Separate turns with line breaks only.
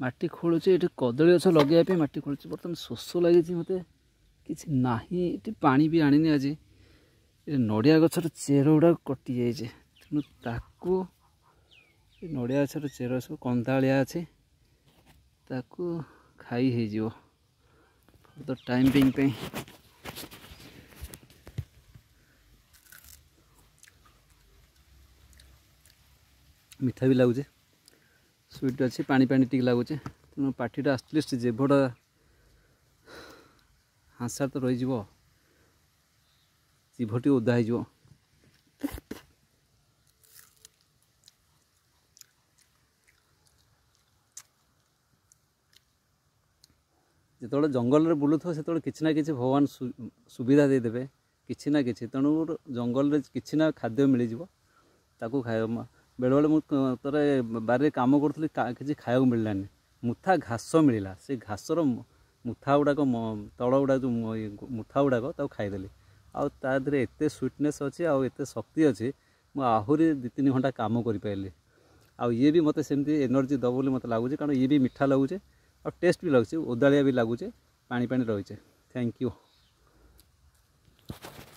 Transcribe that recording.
ମାଟି ଖୋଳୁଛି ଏଠି କଦଳୀ ଗଛ ଲଗାଇବା ପାଇଁ ମାଟି ଖୋଳୁଛି ବର୍ତ୍ତମାନ ଶୋଷ ଲାଗିଛି ମୋତେ କିଛି ନାହିଁ ଏଠି ପାଣି ବି ଆଣିନି ଆଜି ଏ ନଡ଼ିଆ ଗଛର ଚେର ଗୁଡ଼ାକ କଟିଯାଇଛି ତେଣୁ ତାକୁ ନଡ଼ିଆ ଗଛର ଚେର ସବୁ କନ୍ଦାଳିଆ ଅଛି ତାକୁ ଖାଇ ହେଇଯିବ ଫର୍ଦର ଟାଇମ୍ ବିଙ୍ଗ ପାଇଁ ମିଠା ବି ଲାଗୁଛି ସୁଇଟ୍ ଅଛି ପାଣି ପାଣି ଟିକେ ଲାଗୁଛି ତେଣୁ ପାଟିଟା ଆଟଲିଷ୍ଟ ଜେଭଟା ହାଂସାର ତ ରହିଯିବ ଜିଭଟି ଓଦା ହେଇଯିବ ଯେତେବେଳେ ଜଙ୍ଗଲରେ ବୁଲୁଥିବ ସେତେବେଳେ କିଛି ନା କିଛି ଭଗବାନ ସୁବିଧା ଦେଇଦେବେ କିଛି ନା କିଛି ତେଣୁ ଜଙ୍ଗଲରେ କିଛି ନା ଖାଦ୍ୟ ମିଳିଯିବ ତାକୁ ଖାଇବା ବେଳେବେଳେ ମୁଁ ଥରେ ବାରିରେ କାମ କରୁଥିଲି କିଛି ଖାଇବାକୁ ମିଳିଲାନି ମୁଥା ଘାସ ମିଳିଲା ସେ ଘାସର ମୁଥା ଗୁଡ଼ାକ ତଳ ଗୁଡ଼ାକ ଯେଉଁ ମୁଥା ଗୁଡ଼ାକ ତାକୁ ଖାଇଦେଲି ଆଉ ତା ଦେହରେ ଏତେ ସୁଇଟନେସ୍ ଅଛି ଆଉ ଏତେ ଶକ୍ତି ଅଛି ମୁଁ ଆହୁରି ଦୁଇ ତିନି ଘଣ୍ଟା କାମ କରିପାରିଲି ଆଉ ଇଏ ବି ମୋତେ ସେମିତି ଏନର୍ଜି ଦେବ ବୋଲି ମୋତେ ଲାଗୁଛି କାରଣ ଇଏ ବି ମିଠା ଲାଗୁଛି ଆଉ ଟେଷ୍ଟ ବି ଲାଗୁଛି ଓଦାଳିଆ ବି ଲାଗୁଛି ପାଣି ପାଣି ରହିଛେ ଥ୍ୟାଙ୍କ ୟୁ